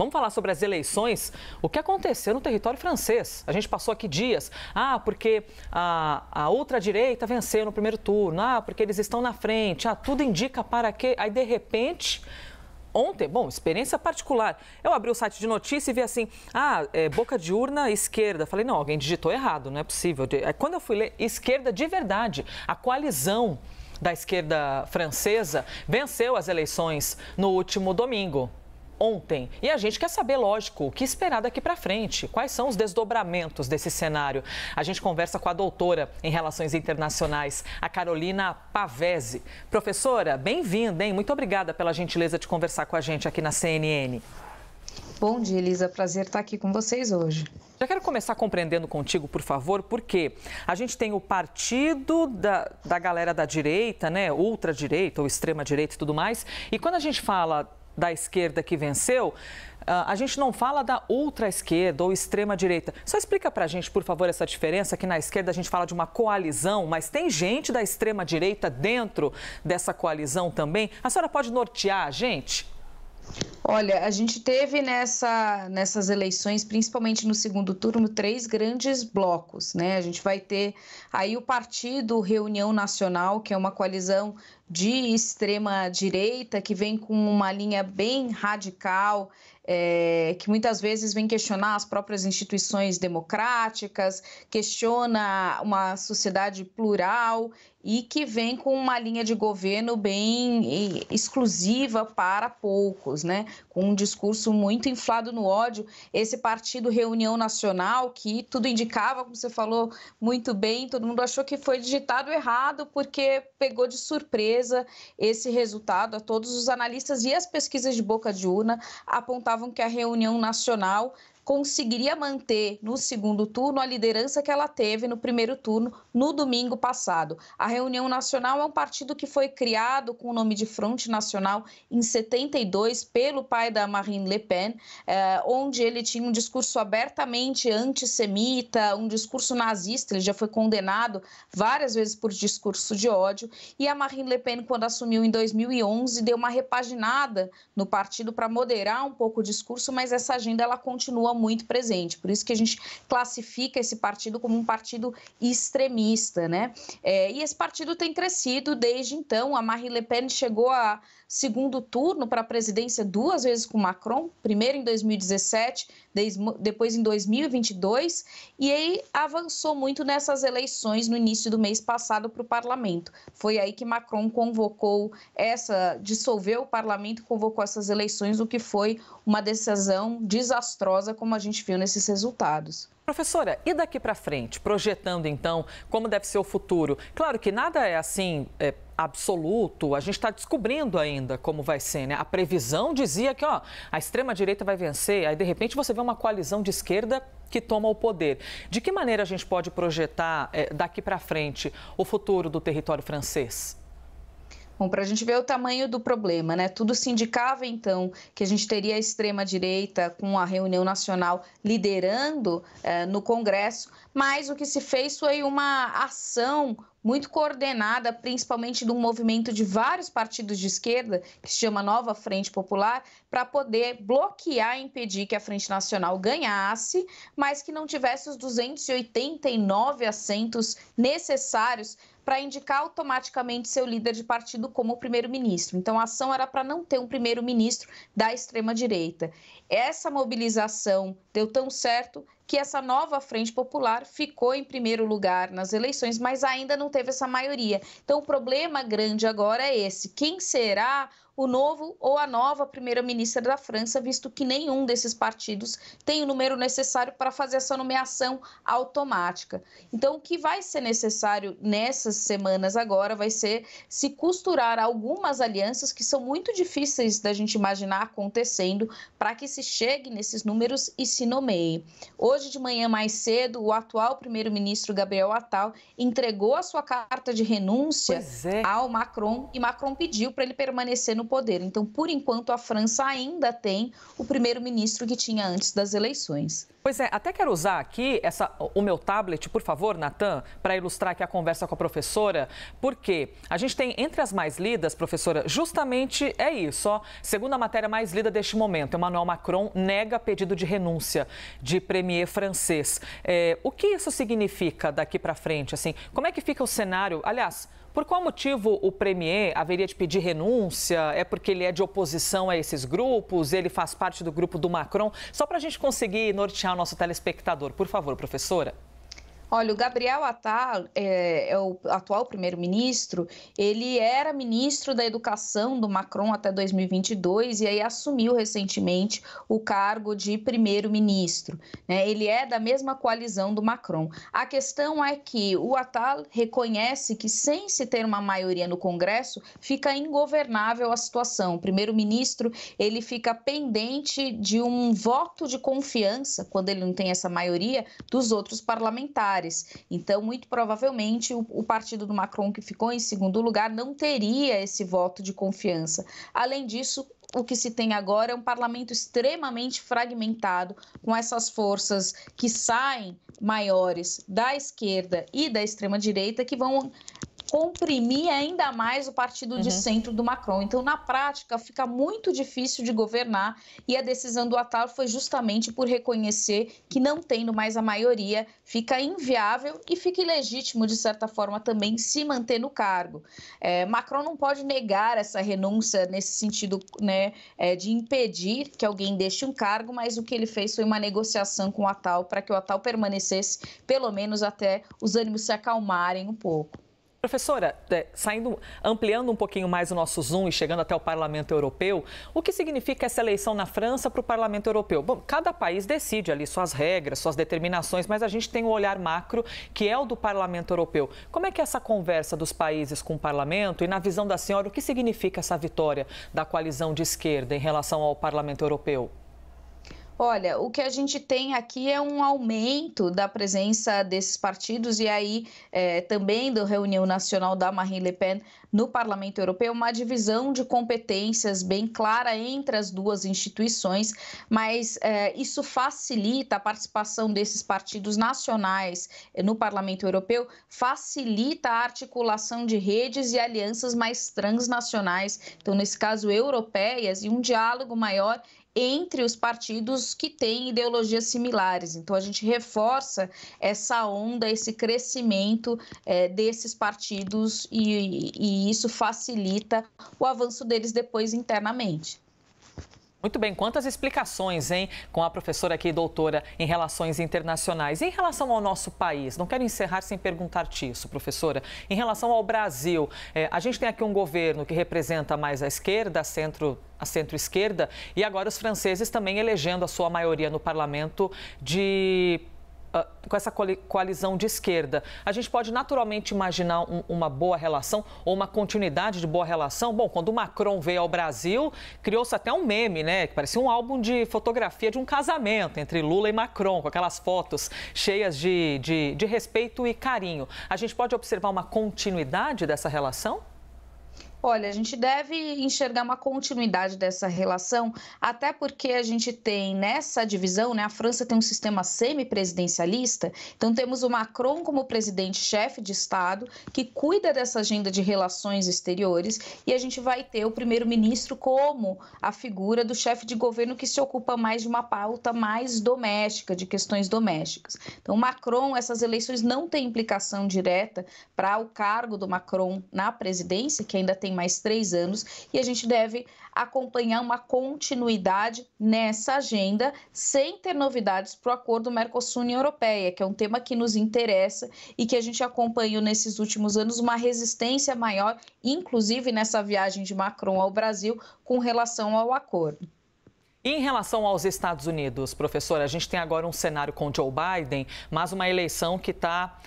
Vamos falar sobre as eleições, o que aconteceu no território francês. A gente passou aqui dias, ah, porque a, a outra direita venceu no primeiro turno, ah, porque eles estão na frente, ah, tudo indica para quê? Aí, de repente, ontem, bom, experiência particular. Eu abri o site de notícia e vi assim, ah, é, boca de urna esquerda. Falei, não, alguém digitou errado, não é possível. É, quando eu fui ler, esquerda de verdade, a coalizão da esquerda francesa venceu as eleições no último domingo ontem. E a gente quer saber, lógico, o que esperar daqui para frente, quais são os desdobramentos desse cenário. A gente conversa com a doutora em Relações Internacionais, a Carolina Pavese. Professora, bem-vinda, hein? Muito obrigada pela gentileza de conversar com a gente aqui na CNN. Bom dia, Elisa. Prazer estar aqui com vocês hoje. Já quero começar compreendendo contigo, por favor, porque a gente tem o partido da, da galera da direita, né? Ultradireita ou extrema-direita e tudo mais. E quando a gente fala da esquerda que venceu, ah, a gente não fala da ultra-esquerda ou extrema-direita. Só explica para a gente, por favor, essa diferença, que na esquerda a gente fala de uma coalizão, mas tem gente da extrema-direita dentro dessa coalizão também. A senhora pode nortear a gente? Olha, a gente teve nessa, nessas eleições, principalmente no segundo turno, três grandes blocos, né? A gente vai ter aí o partido Reunião Nacional, que é uma coalizão de extrema direita que vem com uma linha bem radical é, que muitas vezes vem questionar as próprias instituições democráticas, questiona uma sociedade plural e que vem com uma linha de governo bem exclusiva para poucos, né? Com um discurso muito inflado no ódio. Esse partido Reunião Nacional, que tudo indicava, como você falou muito bem, todo mundo achou que foi digitado errado porque pegou de surpresa esse resultado a todos os analistas e as pesquisas de boca de urna apontavam que a reunião nacional conseguiria manter no segundo turno a liderança que ela teve no primeiro turno no domingo passado. A Reunião Nacional é um partido que foi criado com o nome de Fronte Nacional em 72 pelo pai da Marine Le Pen, eh, onde ele tinha um discurso abertamente antissemita, um discurso nazista, ele já foi condenado várias vezes por discurso de ódio, e a Marine Le Pen, quando assumiu em 2011, deu uma repaginada no partido para moderar um pouco o discurso, mas essa agenda ela continua muito presente. Por isso que a gente classifica esse partido como um partido extremista, né? É, e esse partido tem crescido desde então. A Marine Le Pen chegou a segundo turno para a presidência duas vezes com Macron, primeiro em 2017, depois em 2022, e aí avançou muito nessas eleições no início do mês passado para o parlamento. Foi aí que Macron convocou essa, dissolveu o parlamento, convocou essas eleições, o que foi uma decisão desastrosa, como como a gente viu nesses resultados. Professora, e daqui para frente, projetando então como deve ser o futuro? Claro que nada é assim é, absoluto, a gente está descobrindo ainda como vai ser, né? A previsão dizia que ó, a extrema-direita vai vencer, aí de repente você vê uma coalizão de esquerda que toma o poder. De que maneira a gente pode projetar é, daqui para frente o futuro do território francês? Bom, para a gente ver o tamanho do problema, né? Tudo se indicava então que a gente teria a extrema direita com a reunião nacional liderando eh, no Congresso, mas o que se fez foi uma ação muito coordenada, principalmente de um movimento de vários partidos de esquerda, que se chama Nova Frente Popular, para poder bloquear e impedir que a Frente Nacional ganhasse, mas que não tivesse os 289 assentos necessários para indicar automaticamente seu líder de partido como primeiro-ministro. Então, a ação era para não ter um primeiro-ministro da extrema-direita. Essa mobilização deu tão certo que essa nova frente popular ficou em primeiro lugar nas eleições, mas ainda não teve essa maioria. Então, o problema grande agora é esse: quem será o novo ou a nova primeira-ministra da França, visto que nenhum desses partidos tem o número necessário para fazer essa nomeação automática. Então, o que vai ser necessário nessas semanas agora vai ser se costurar algumas alianças que são muito difíceis da gente imaginar acontecendo para que se se chegue nesses números e se nomeie. Hoje de manhã mais cedo, o atual primeiro-ministro Gabriel Attal entregou a sua carta de renúncia é. ao Macron e Macron pediu para ele permanecer no poder. Então, por enquanto, a França ainda tem o primeiro-ministro que tinha antes das eleições. Pois é, até quero usar aqui essa, o meu tablet, por favor, Natan, para ilustrar aqui a conversa com a professora, porque a gente tem entre as mais lidas, professora, justamente é isso, ó, segundo a matéria mais lida deste momento, Emmanuel Macron nega pedido de renúncia de premier francês. É, o que isso significa daqui para frente? Assim, como é que fica o cenário? Aliás, por qual motivo o Premier haveria de pedir renúncia? É porque ele é de oposição a esses grupos? Ele faz parte do grupo do Macron? Só para a gente conseguir nortear o nosso telespectador, por favor, professora. Olha, o Gabriel Attal é, é o atual primeiro-ministro. Ele era ministro da Educação do Macron até 2022 e aí assumiu recentemente o cargo de primeiro-ministro. Né? Ele é da mesma coalizão do Macron. A questão é que o Attal reconhece que sem se ter uma maioria no Congresso fica ingovernável a situação. O primeiro-ministro ele fica pendente de um voto de confiança quando ele não tem essa maioria dos outros parlamentares. Então, muito provavelmente, o, o partido do Macron, que ficou em segundo lugar, não teria esse voto de confiança. Além disso, o que se tem agora é um parlamento extremamente fragmentado, com essas forças que saem maiores da esquerda e da extrema-direita, que vão comprimir ainda mais o partido uhum. de centro do Macron. Então, na prática, fica muito difícil de governar e a decisão do Atal foi justamente por reconhecer que não tendo mais a maioria, fica inviável e fica ilegítimo, de certa forma, também se manter no cargo. É, Macron não pode negar essa renúncia nesse sentido né, é, de impedir que alguém deixe um cargo, mas o que ele fez foi uma negociação com o Atal para que o Atal permanecesse, pelo menos até os ânimos se acalmarem um pouco. Professora, é, saindo, ampliando um pouquinho mais o nosso zoom e chegando até o Parlamento Europeu, o que significa essa eleição na França para o Parlamento Europeu? Bom, cada país decide ali suas regras, suas determinações, mas a gente tem o um olhar macro que é o do Parlamento Europeu. Como é que é essa conversa dos países com o Parlamento e na visão da senhora, o que significa essa vitória da coalizão de esquerda em relação ao Parlamento Europeu? Olha, o que a gente tem aqui é um aumento da presença desses partidos e aí é, também da reunião nacional da Marine Le Pen no Parlamento Europeu, uma divisão de competências bem clara entre as duas instituições, mas é, isso facilita a participação desses partidos nacionais no Parlamento Europeu, facilita a articulação de redes e alianças mais transnacionais, então nesse caso europeias, e um diálogo maior entre os partidos que têm ideologias similares. Então, a gente reforça essa onda, esse crescimento é, desses partidos e, e, e isso facilita o avanço deles depois internamente. Muito bem, quantas explicações, hein, com a professora aqui, doutora em Relações Internacionais. E em relação ao nosso país, não quero encerrar sem perguntar-te isso, professora. Em relação ao Brasil, é, a gente tem aqui um governo que representa mais a esquerda, centro a centro-esquerda, e agora os franceses também elegendo a sua maioria no parlamento de ah, com essa coalizão de esquerda, a gente pode naturalmente imaginar um, uma boa relação ou uma continuidade de boa relação? Bom, quando o Macron veio ao Brasil, criou-se até um meme, né? Que parecia um álbum de fotografia de um casamento entre Lula e Macron, com aquelas fotos cheias de, de, de respeito e carinho. A gente pode observar uma continuidade dessa relação? Olha, a gente deve enxergar uma continuidade dessa relação, até porque a gente tem nessa divisão, né, a França tem um sistema semi-presidencialista, então temos o Macron como presidente-chefe de Estado, que cuida dessa agenda de relações exteriores, e a gente vai ter o primeiro-ministro como a figura do chefe de governo que se ocupa mais de uma pauta mais doméstica, de questões domésticas. Então, Macron, essas eleições não têm implicação direta para o cargo do Macron na presidência, que ainda tem tem mais três anos, e a gente deve acompanhar uma continuidade nessa agenda, sem ter novidades para o acordo Mercosul-União Europeia, que é um tema que nos interessa e que a gente acompanhou nesses últimos anos uma resistência maior, inclusive nessa viagem de Macron ao Brasil, com relação ao acordo. Em relação aos Estados Unidos, professora, a gente tem agora um cenário com Joe Biden, mas uma eleição que está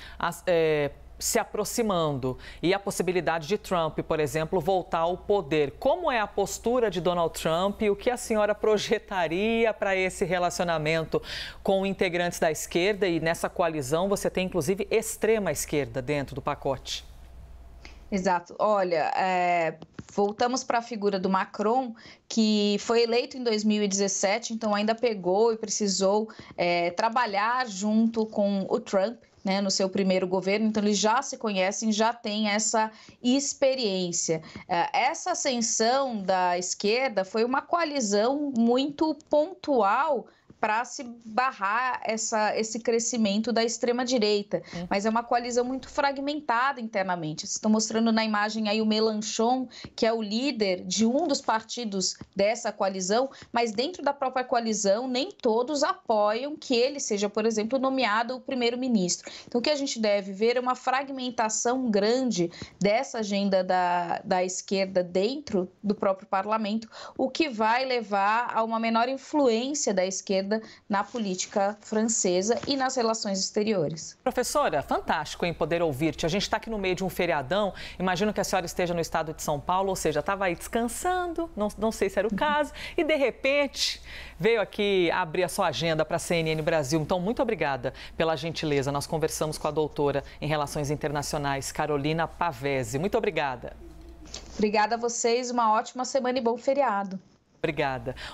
é, se aproximando e a possibilidade de Trump, por exemplo, voltar ao poder. Como é a postura de Donald Trump e o que a senhora projetaria para esse relacionamento com integrantes da esquerda e nessa coalizão você tem inclusive extrema esquerda dentro do pacote? Exato. Olha, é, voltamos para a figura do Macron, que foi eleito em 2017, então ainda pegou e precisou é, trabalhar junto com o Trump né, no seu primeiro governo, então eles já se conhecem, já têm essa experiência. É, essa ascensão da esquerda foi uma coalizão muito pontual para se barrar essa, esse crescimento da extrema-direita. É. Mas é uma coalizão muito fragmentada internamente. Vocês estão mostrando na imagem aí o Melanchon, que é o líder de um dos partidos dessa coalizão, mas dentro da própria coalizão, nem todos apoiam que ele seja, por exemplo, nomeado o primeiro-ministro. Então, o que a gente deve ver é uma fragmentação grande dessa agenda da, da esquerda dentro do próprio parlamento, o que vai levar a uma menor influência da esquerda esquerda na política francesa e nas relações exteriores. Professora, fantástico em poder ouvir-te. A gente está aqui no meio de um feriadão. Imagino que a senhora esteja no estado de São Paulo, ou seja, estava aí descansando, não, não sei se era o uhum. caso, e de repente veio aqui abrir a sua agenda para a CNN Brasil. Então, muito obrigada pela gentileza. Nós conversamos com a doutora em Relações Internacionais, Carolina Pavese. Muito obrigada. Obrigada a vocês, uma ótima semana e bom feriado. Obrigada.